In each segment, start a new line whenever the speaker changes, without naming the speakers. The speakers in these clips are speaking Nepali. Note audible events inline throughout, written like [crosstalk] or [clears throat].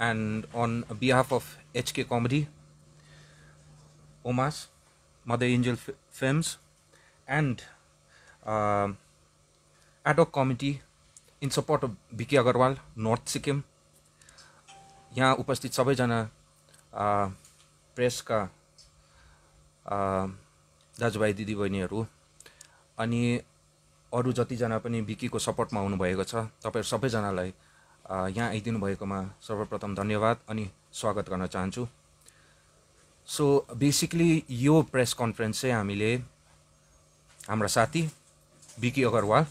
and on behalf of HK Comedy, OMAS, Mother Angel F Films, and uh, ad hoc committee in support of Biki Agarwal, North Sikkim. यहाँ उपस्थित सबैजना प्रेसका दाजुभाइ दिदीबहिनीहरू अनि अरू जतिजना पनि विकीको सपोर्टमा आउनुभएको छ तपाईँहरू सबैजनालाई यहाँ आइदिनु भएकोमा सर्वप्रथम धन्यवाद अनि स्वागत गर्न चाहन्छु सो बेसिकली यो प्रेस कन्फरेन्स चाहिँ हामीले हाम्रा साथी बिकी अग्रवाल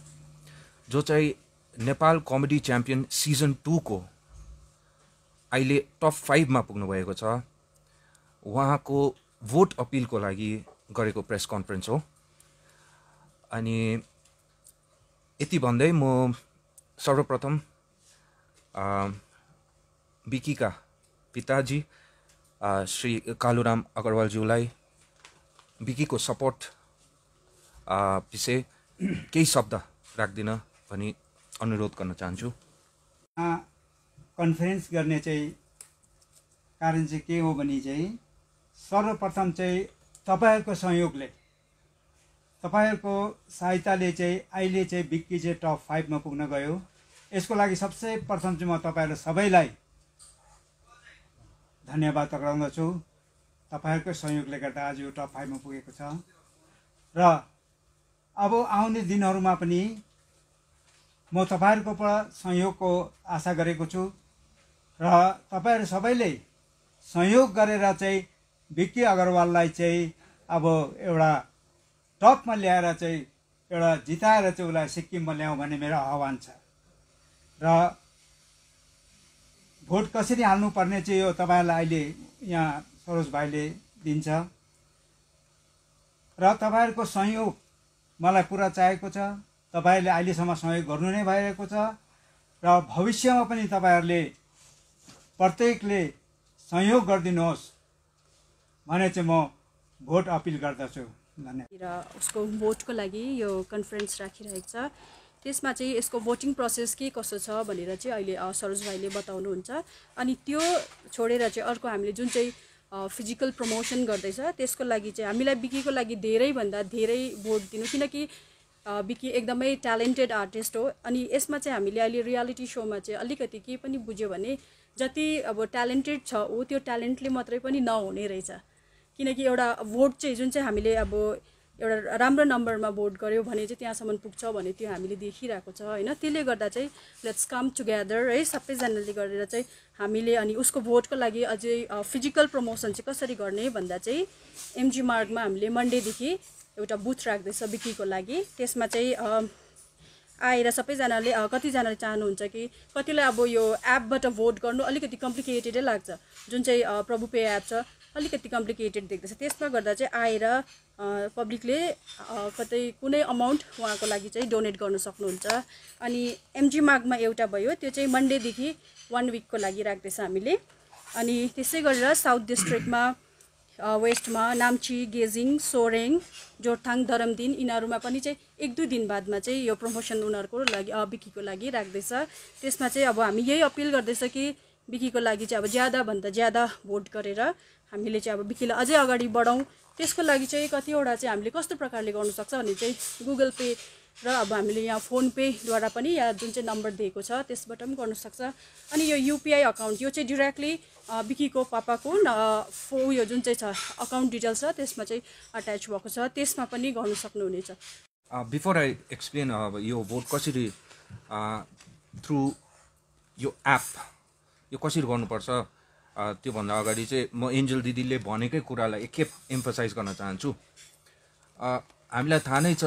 जो चाहिँ नेपाल कमेडी च्याम्पियन सिजन टूको अहिले टप फाइभमा पुग्नुभएको छ उहाँको भोट अपिलको लागि गरेको प्रेस कन्फरेन्स हो अनि यति भन्दै म सर्वप्रथम विकीका पिताजी श्री कालुराम अग्रवालज्यूलाई विकीको सपोर्ट विषय केही शब्द राख्दिन भनी अनुरोध गर्न चाहन्छु
कन्फरेन्स गर्ने चाहिँ कारण चाहिँ के हो भने चाहिँ सर्वप्रथम चाहिँ तपाईँहरूको सहयोगले तपाईँहरूको सहायताले चाहिँ अहिले चाहिँ बिक्की चाहिँ टप फाइभमा पुग्न गयो यसको लागि सबसे प्रथम चाहिँ म तपाईँहरू सबैलाई धन्यवाद गराउँदछु तपाईँहरूको सहयोगले गर्दा आज यो टप फाइभमा पुगेको छ र अब आउने दिनहरूमा पनि म तपाईँहरूकोबाट सहयोगको आशा गरेको छु र तपाईँहरू सबैले सहयोग गरेर चाहिँ विक्की अग्रवाललाई चाहिँ अब एउटा टपमा ल्याएर चाहिँ एउटा जिताएर चाहिँ उसलाई सिक्किममा ल्याउँ भन्ने मेरो आह्वान छ र भोट कसरी हाल्नुपर्ने चाहिँ यो तपाईँहरूलाई अहिले यहाँ सरोज भाइले दिन्छ र तपाईँहरूको सहयोग मलाई पुरा चाहिएको छ तपाईँहरूले अहिलेसम्म सहयोग गर्नु नै भइरहेको छ र भविष्यमा पनि तपाईँहरूले प्रत्येकले सहयोग गरिदिनुहोस् भने चाहिँ म भोट अपिल गर्दछु धन्यवाद
र उसको भोटको लागि यो कन्फरेन्स राखिरहेको छ त्यसमा चाहिँ यसको भोटिङ प्रोसेस के कसो छ भनेर चाहिँ अहिले सरोज भाइले बताउनुहुन्छ अनि त्यो छोडेर चाहिँ अर्को हामीले जुन चाहिँ फिजिकल प्रमोसन गर्दैछ त्यसको लागि चाहिँ हामीलाई बिकीको लागि धेरैभन्दा धेरै भोट दिनु किनकि बिकी एकदमै ट्यालेन्टेड आर्टिस्ट हो अनि यसमा चाहिँ हामीले अहिले रियालिटी सोमा चाहिँ अलिकति के पनि बुझ्यो भने जति अब ट्यालेन्टेड छ ऊ त्यो ट्यालेन्टले मात्रै पनि नहुने रहेछ किनकि एउटा भोट चाहिँ जुन चाहिँ हामीले अब एउटा राम्रो नम्बरमा भोट गऱ्यो भने चाहिँ त्यहाँसम्म पुग्छ भने त्यो हामीले देखिरहेको छ होइन त्यसले गर्दा चाहिँ लेट्स कम टुगेदर है सबैजनाले गरेर चाहिँ हामीले अनि उसको भोटको लागि अझै फिजिकल प्रमोसन चाहिँ कसरी गर्ने भन्दा चाहिँ एमजी मार्गमा हामीले मन्डेदेखि एउटा बुथ राख्दैछ बिक्रीको लागि त्यसमा चाहिँ आएर सबैजनाले कतिजनाले चाहनुहुन्छ कि कतिलाई अब यो एपबाट भोट गर्नु अलिकति कम्प्लिकेटेडै लाग्छ जुन चाहिँ प्रभु पे एप छ अलिकति कम्प्लिकेटेड देख्दछ त्यसमा गर्दा चाहिँ आएर पब्लिकले कतै कुनै अमाउन्ट उहाँको लागि चाहिँ डोनेट गर्न सक्नुहुन्छ अनि एमजी मागमा एउटा भयो त्यो चाहिँ मन्डेदेखि वान विकको लागि राख्दैछ हामीले अनि त्यसै गरेर साउथ डिस्ट्रिक्टमा वेस्टमा नाम्ची गेजिङ सोरेङ जोरथाङ दरमदिन यिनीहरूमा पनि चाहिँ एक दुई दिन बादमा चाहिँ यो प्रमोसन उनीहरूको लागि बिक्रीको लागि राख्दैछ त्यसमा चाहिँ अब हामी यही अपिल गर्दैछ कि बिक्रीको लागि चाहिँ अब ज्यादाभन्दा ज्यादा भोट गरेर हामीले चाहिँ अब बिक्रीलाई अझै अगाडि बढाउँ त्यसको लागि चाहिँ कतिवटा चाहिँ हामीले कस्तो प्रकारले गर्नुसक्छ भने चाहिँ गुगल पे र अब हामीले यहाँ फोन पेद्वारा पनि या जुन चाहिँ नम्बर दिएको छ त्यसबाट पनि गर्नुसक्छ अनि यो युपिआई अकाउन्ट यो चाहिँ डिरेक्टली विकीको पापाको फो यो जुन चाहिँ छ अकाउन्ट डिटेल्स छ त्यसमा चाहिँ अट्याच भएको छ त्यसमा पनि गर्नु सक्नुहुनेछ
बिफोर आई एक्सप्लेन अब यो भोट कसरी थ्रु यो एप यो कसरी गर्नुपर्छ त्योभन्दा अगाडि चाहिँ म एन्जेल दिदीले भनेकै कुरालाई एकखेप एम्फोसाइज गर्न चाहन्छु हामीलाई थाहा नै छ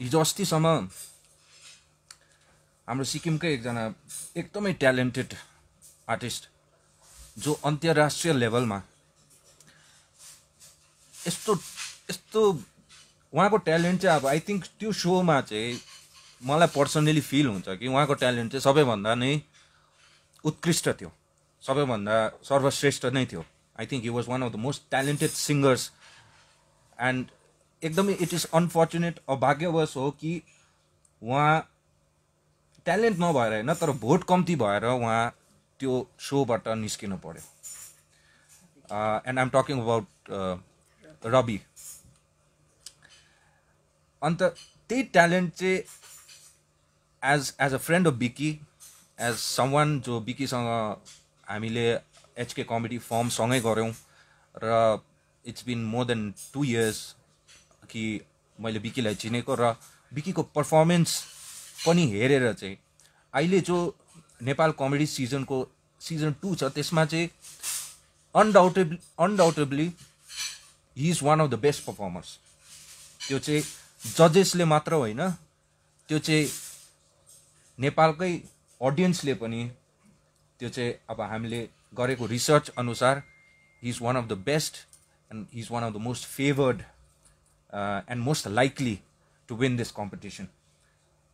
हिजो अस्तिसम्म हाम्रो सिक्किमकै एकजना एकदमै ट्यालेन्टेड आर्टिस्ट जो अन्तर्राष्ट्रिय लेभलमा यस्तो यस्तो उहाँको ट्यालेन्ट चाहिँ अब आई थिङ्क त्यो सोमा चाहिँ मलाई पर्सनली फिल हुन्छ कि उहाँको ट्यालेन्ट चाहिँ सबैभन्दा नै उत्कृष्ट थियो सबैभन्दा सर्वश्रेष्ठ नै थियो I think he was one of the most talented singers and एकदम इट इज अनफर्चुनेट अब भाग्यवश हो कि उहाँ ट्यालेन्ट नभएर होइन तर भोट कम्ती भएर उहाँ त्यो सोबाट निस्किनु पऱ्यो and I'm talking about Ravi अन्त त्यही ट्यालेन्ट चाहिँ as as a friend of Vicky as some जो जो संग हामीले एचके कमेडी फर्मसँगै गऱ्यौँ र it's been more than two years कि मैले विकीलाई चिनेको र विकीको पर्फर्मेन्स पनि हेरेर चाहिँ अहिले जो नेपाल कमेडी सिजनको सिजन टू छ त्यसमा चाहिँ undoubtedly undoubtedly he is one of the best performers त्यो चाहिँ जजेसले मात्र होइन त्यो चाहिँ नेपालकै अडियन्सले पनि त्यो चाहिँ अब हामीले गरेको रिसर्च अनुसार he is one of the best and he is one of the most favoured and most likely to win this competition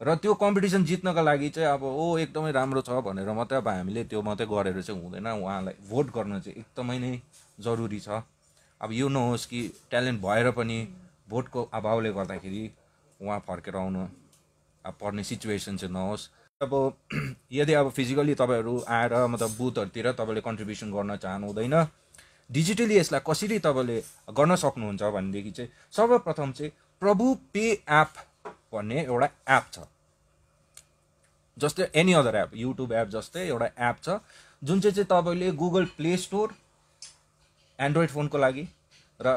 र त्यो कम्पिटिसन जित्नका लागि चाहिँ अब ओ एकदमै राम्रो छ भनेर मात्रै अब हामीले त्यो मात्रै गरेर चाहिँ हुँदैन उहाँलाई भोट गर्न चाहिँ एकदमै नै जरुरी छ अब यो नहोस् कि ट्यालेन्ट भएर पनि भोटको अभावले गर्दाखेरि उहाँ फर्केर आउनु अब पर्ने सिचुएसन चाहिँ नहोस् अब [clears throat] यदि अब फिजिकल्ली तपाईँहरू आएर मतलब बुथहरूतिर तपाईँले कन्ट्रिब्युसन गर्न चाहनुहुँदैन डिजिटली यसलाई कसरी तपाईँले गर्न सक्नुहुन्छ भनेदेखि चाहिँ सर्वप्रथम चाहिँ प्रभु पे एप भन्ने एउटा एप छ जस्तै any other app YouTube app जस्तै एउटा एप छ जुन चाहिँ चाहिँ तपाईँले गुगल प्ले स्टोर एन्ड्रोइड फोनको लागि र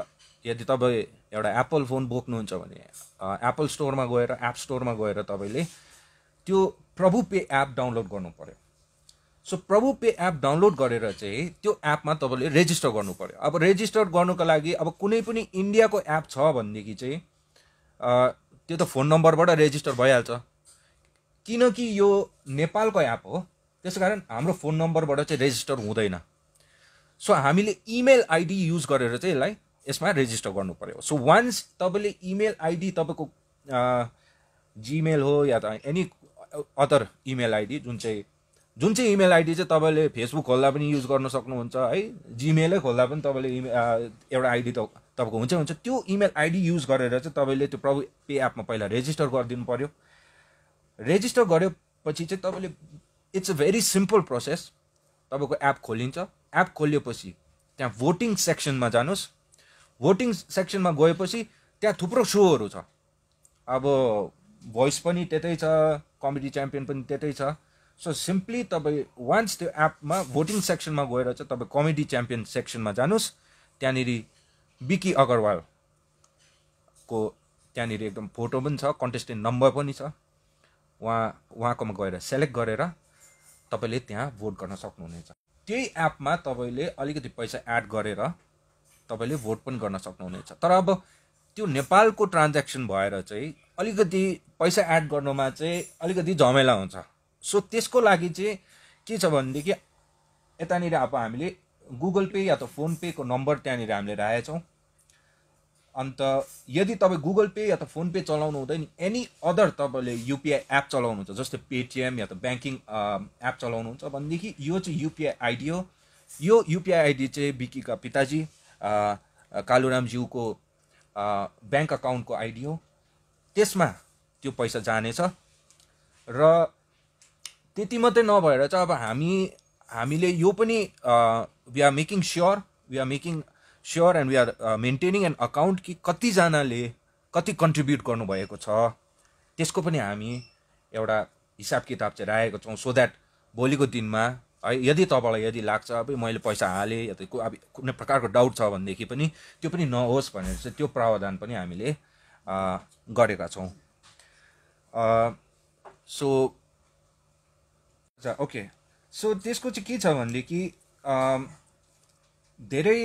यदि तपाईँ एउटा एप्पल फोन बोक्नुहुन्छ भने एप्पल स्टोरमा गएर एप स्टोरमा गएर तपाईँले त्यो प्रभु पे एप डाउनलोड गर्नु पऱ्यो सो प्रभु पे एप डाउनलोड गरेर चाहिँ त्यो एपमा तपाईँले रेजिस्टर गर्नु पऱ्यो अब रेजिस्टर गर्नुको लागि अब कुनै पनि इन्डियाको एप छ भनेदेखि चाहिँ त्यो त फोन नम्बरबाट रेजिस्टर भइहाल्छ किनकि यो नेपालको एप हो त्यस कारण हाम्रो फोन नम्बरबाट चाहिँ रेजिस्टर हुँदैन सो हामीले इमेल आइडी युज गरेर चाहिँ यसलाई यसमा रेजिस्टर गर्नु पऱ्यो सो वान्स तपाईँले इमेल आइडी तपाईँको जिमेल हो या त एनी अदर इमेल आइडी जुन चाहिँ जुन चाहिँ इमेल आइडी चाहिँ तपाईँले फेसबुक खोल्दा पनि युज गर्न सक्नुहुन्छ है जिमेलै खोल्दा पनि तपाईँले इमे एउटा आइडी त तपाईँको हुन्छै हुन्छ त्यो इमेल आइडी युज गरेर चाहिँ तपाईँले त्यो प्रभु पे एपमा पहिला रेजिस्टर गरिदिनु पऱ्यो रेजिस्टर गरेपछि चाहिँ तपाईँले it's a very simple process तपाईँको एप खोलिन्छ एप खोलिएपछि त्यहाँ भोटिङ सेक्सनमा जानुहोस् भोटिङ सेक्सनमा गएपछि त्यहाँ थुप्रो सोहरू छ अब भोइस पनि त्यतै छ कमेडी च्याम्पियन पनि त्यतै छ सो सिम्पली तपाईँ वान्स त्यो एपमा भोटिङ सेक्सनमा गएर चाहिँ तपाईँ कमेडी च्याम्पियन सेक्सनमा जानुहोस् त्यहाँनिर बिकी अग्रवालको त्यहाँनिर एकदम फोटो पनि छ कन्टेस्टेन्ट नम्बर पनि छ उहाँ उहाँकोमा गएर सेलेक्ट गरेर तपाईँले त्यहाँ भोट गर्न सक्नुहुनेछ त्यही एपमा तपाईँले अलिकति पैसा एड गरेर तपाईँले भोट पनि गर्न सक्नुहुनेछ तर अब त्यो नेपालको ट्रान्ज्याक्सन भएर चाहिँ अलिकति पैसा एड गर्नुमा चाहिँ अलिकति झमेला हुन्छ सो त्यसको लागि चाहिँ के छ भनेदेखि यतानिर अब हामीले गुगल पे या त फोन पेको नम्बर त्यहाँनिर हामीले राखेछौँ अन्त यदि तपाईँ गुगल पे या त फोन पे चलाउनु हुँदैन एनी अदर तपाईँले युपिआई एप चलाउनुहुन्छ जस्तै पेटिएम या त ब्याङ्किङ एप चलाउनुहुन्छ भनेदेखि यो चाहिँ युपिआई आइडी हो यो युपिआई आइडी चाहिँ विकीका पिताजी कालुरामज्यूको ब्याङ्क अकाउन्टको आइडी हो त्यसमा त्यो पैसा जानेछ र त्यति मात्रै नभएर चाहिँ अब हामी हामीले यो पनि we are making sure we are making sure and we are maintaining an account कि कतिजनाले कति कन्ट्रिब्युट गर्नुभएको छ त्यसको पनि हामी एउटा हिसाब किताब चाहिँ राखेको छौँ सो द्याट भोलिको दिनमा है यदि तपाईँलाई यदि लाग्छ अब मैले पैसा हालेँ या त अब कुनै प्रकारको डाउट छ भनेदेखि पनि त्यो पनि नहोस् भनेर चाहिँ त्यो प्रावधान पनि हामीले गरेका छौँ सो अच्छा ओके सो त्यसको चाहिँ के छ भनेदेखि धेरै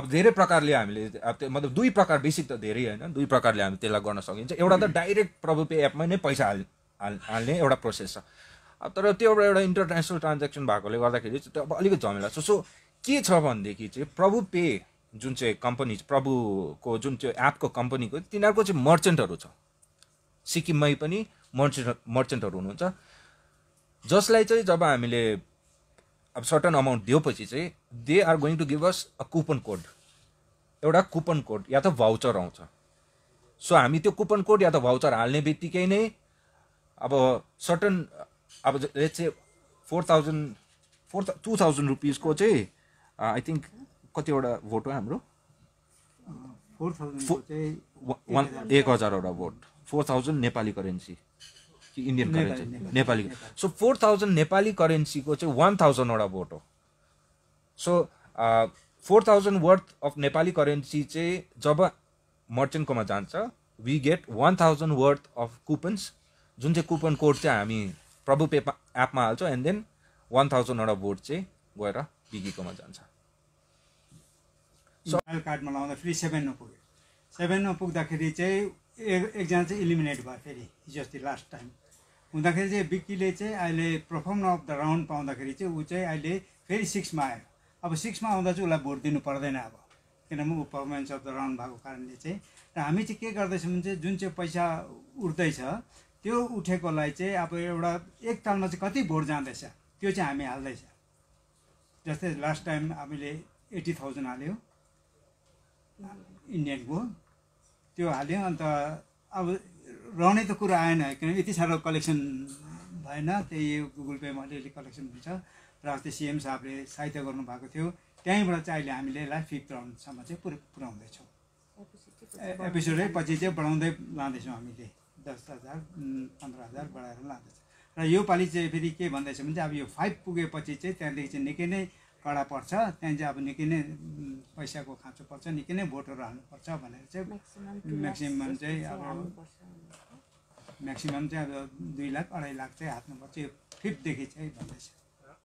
अब धेरै प्रकारले हामीले अब त्यो मतलब दुई प्रकार बेसिक त धेरै होइन दुई प्रकारले हामी त्यसलाई गर्न सकिन्छ एउटा त mm. डाइरेक्ट प्रभु पे एपमै नै पैसा हाल हाल हाल्ने एउटा प्रोसेस छ अब तर त्यो एउटा एउटा इन्टरनेसनल ट्रान्जेक्सन भएकोले गर्दाखेरि चाहिँ त्यो अब अलिकति झमेला छ सो के छ भनेदेखि चाहिँ प्रभु पे जुन चाहिँ कम्पनी प्रभुको जुन त्यो एपको कम्पनीको तिनीहरूको चाहिँ मर्चेन्टहरू छ सिक्किममै पनि मर्चेन्ट मर्चेन्टहरू हुनुहुन्छ जसलाई चाहिँ जब हामीले अब सर्टन अमाउन्ट दिएपछि चाहिँ they are going to give us a coupon code एउटा कुपन कोड या त भाउचर आउँछ सो हामी त्यो कुपन कोड या त भाउचर हाल्ने बित्तिकै नै अब सर्टन अब चाहिँ four thousand four two thousand रुपिजको चाहिँ आई थिङ्क कतिवटा भोट हो हाम्रो
फोर थाउजन्ड
एक हजारवटा vote four thousand Nepali currency कि Indian currency Nepali so four thousand Nepali करेन्सीको चाहिँ वान थाउजन्डवटा भोट हो so four thousand worth of Nepali currency चाहिँ जब मर्चेन्टकोमा जान्छ we get one thousand worth of coupons जुन चाहिँ कुपन कोड चाहिँ हामी प्रभु पे एपमा हाल्छौँ एन्ड देन वान थाउजन्डवटा बोट चाहिँ गएर बिगीकोमा जान्छ
कार्डमा लाउँदा फेरि सेभेनमा पुग्यो सेभेनमा पुग्दाखेरि चाहिँ एक एकजना चाहिँ इलिमिनेट भयो फेरि हिजो अस्ति लास्ट टाइम हुँदाखेरि चाहिँ विक्कीले चाहिँ अहिले पर्फर्म अफ द राउन्ड पाउँदाखेरि चाहिँ ऊ चाहिँ अहिले फेरि सिक्समा आयो अब सिक्समा आउँदा चाहिँ उसलाई भोट दिनु पर्दैन अब किनभने ऊ पर्फर्मेन्स अफ द राउन्ड भएको कारणले चाहिँ र हामी चाहिँ के गर्दैछौँ भने चाहिँ जुन चाहिँ पैसा उठ्दैछ त्यो उठेकोलाई चाहिँ अब एउटा एक तालमा चाहिँ कति भोट जाँदैछ त्यो चाहिँ हामी हाल्दैछ जस्तै लास्ट टाइम हामीले एट्टी थाउजन्ड हाल्यौँ इन्डियनको त्यो हाल्यौँ अन्त अब रहने त कुरो आएन किनभने यति साह्रो कलेक्सन भएन त्यही गुगल पेमा अलिअलि कलेक्सन हुन्छ र अस्ति सिएम साहबले सहायता गर्नुभएको थियो त्यहीँबाट चाहिँ अहिले हामीले यसलाई फिफ्थ राउन्डसम्म चाहिँ पुर पुऱ्याउँदैछौँ एपिसोडै पछि चाहिँ बढाउँदै लाँदैछौँ हामीले दस हजार पन्ध्र हजार बढाएर लाँदैछौँ र योपालि चाहिँ फेरि के भन्दैछ भने चाहिँ अब यो फाइभ पुगेपछि चाहिँ त्यहाँदेखि चाहिँ निकै नै कडा पर्छ त्यहाँ चाहिँ अब निकै नै पैसाको खाँचो पर्छ निकै नै भोटहरू हाल्नुपर्छ भनेर चाहिँ म्याक्सिमम् चाहिँ अब म्याक्सिमम् चाहिँ अब दुई लाख अढाई लाख चाहिँ हात्नुपर्छ यो फिफ्थदेखि चाहिँ भन्दैछ